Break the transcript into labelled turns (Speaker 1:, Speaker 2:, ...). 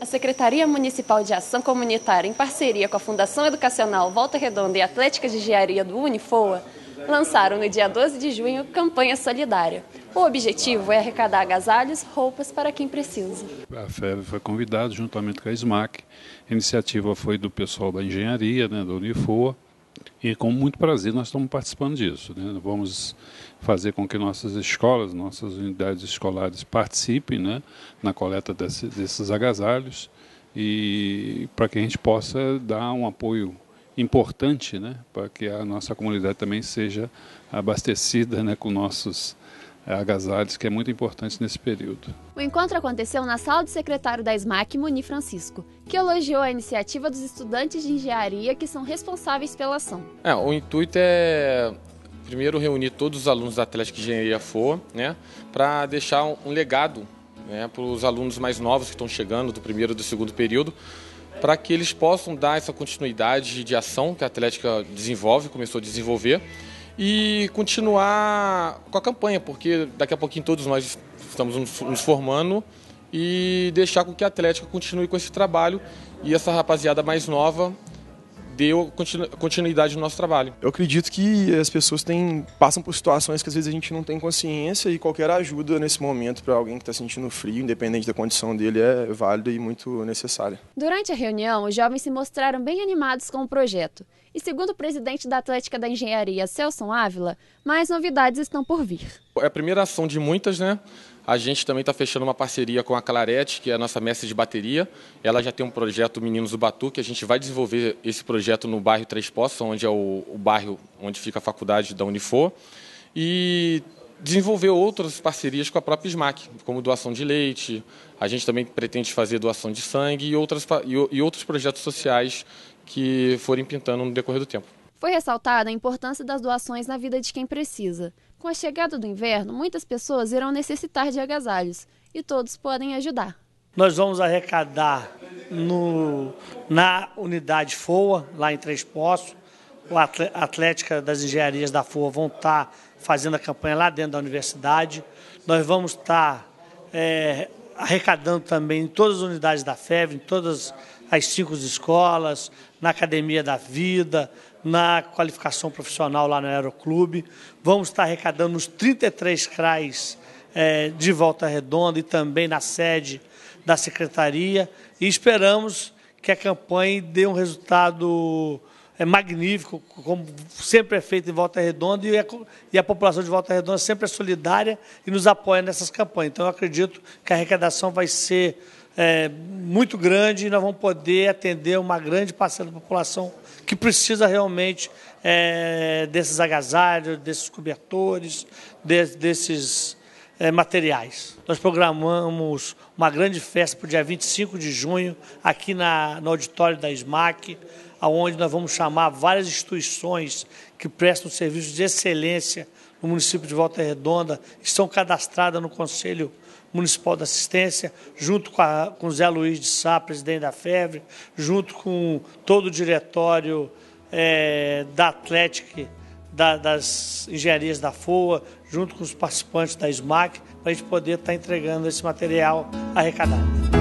Speaker 1: A Secretaria Municipal de Ação Comunitária, em parceria com a Fundação Educacional Volta Redonda e Atlética de Engenharia do Unifoa, lançaram no dia 12 de junho Campanha Solidária. O objetivo é arrecadar agasalhos, roupas para quem precisa.
Speaker 2: A FEB foi convidada juntamente com a SMAC. A iniciativa foi do pessoal da engenharia, né, da Unifoa, e com muito prazer nós estamos participando disso. Né? Vamos fazer com que nossas escolas, nossas unidades escolares participem né, na coleta desse, desses agasalhos e para que a gente possa dar um apoio importante né, para que a nossa comunidade também seja abastecida né, com nossos é, agasalhos, que é muito importante nesse período.
Speaker 1: O encontro aconteceu na sala do secretário da SMAC, Muni Francisco, que elogiou a iniciativa dos estudantes de engenharia que são responsáveis pela ação.
Speaker 3: É, o intuito é primeiro reunir todos os alunos da Atlética Engenharia FOA, né, para deixar um legado né, para os alunos mais novos que estão chegando do primeiro e do segundo período, para que eles possam dar essa continuidade de ação que a Atlética desenvolve, começou a desenvolver, e continuar com a campanha, porque daqui a pouquinho todos nós estamos nos formando e deixar com que a Atlética continue com esse trabalho e essa rapaziada mais nova deu continuidade no nosso trabalho. Eu acredito que as pessoas têm, passam por situações que às vezes a gente não tem consciência e qualquer ajuda nesse momento para alguém que está sentindo frio, independente da condição dele, é válida e muito necessária.
Speaker 1: Durante a reunião, os jovens se mostraram bem animados com o projeto. E segundo o presidente da Atlética da Engenharia, Celso Ávila, mais novidades estão por vir
Speaker 3: é a primeira ação de muitas, né? A gente também está fechando uma parceria com a Clarete, que é a nossa mestre de bateria. Ela já tem um projeto Meninos do Batuque. que a gente vai desenvolver esse projeto no bairro Três Poços, onde é o, o bairro onde fica a faculdade da Unifor. E desenvolver outras parcerias com a própria SMAC, como doação de leite, a gente também pretende fazer doação de sangue e, outras, e, e outros projetos sociais que forem pintando no decorrer do tempo.
Speaker 1: Foi ressaltada a importância das doações na vida de quem precisa. Com a chegada do inverno, muitas pessoas irão necessitar de agasalhos e todos podem ajudar.
Speaker 4: Nós vamos arrecadar no, na unidade FOA, lá em Três Poços. A Atlética das Engenharias da FOA vão estar tá fazendo a campanha lá dentro da universidade. Nós vamos estar tá, é, arrecadando também em todas as unidades da FEV, em todas as cinco escolas, na Academia da Vida, na qualificação profissional lá no Aeroclube. Vamos estar arrecadando os 33 CRAs é, de Volta Redonda e também na sede da Secretaria. E esperamos que a campanha dê um resultado é, magnífico, como sempre é feito em Volta Redonda, e a, e a população de Volta Redonda sempre é solidária e nos apoia nessas campanhas. Então, eu acredito que a arrecadação vai ser é, muito grande e nós vamos poder atender uma grande parcela da população que precisa realmente é, desses agasalhos, desses cobertores, de, desses é, materiais. Nós programamos uma grande festa para o dia 25 de junho, aqui na, no auditório da SMAC, onde nós vamos chamar várias instituições que prestam serviços de excelência no município de Volta Redonda, estão cadastradas no Conselho Municipal de Assistência, junto com, a, com Zé Luiz de Sá, presidente da FEVRE, junto com todo o diretório é, da Atlética, da, das engenharias da FOA, junto com os participantes da SMAC, para a gente poder estar tá entregando esse material arrecadado.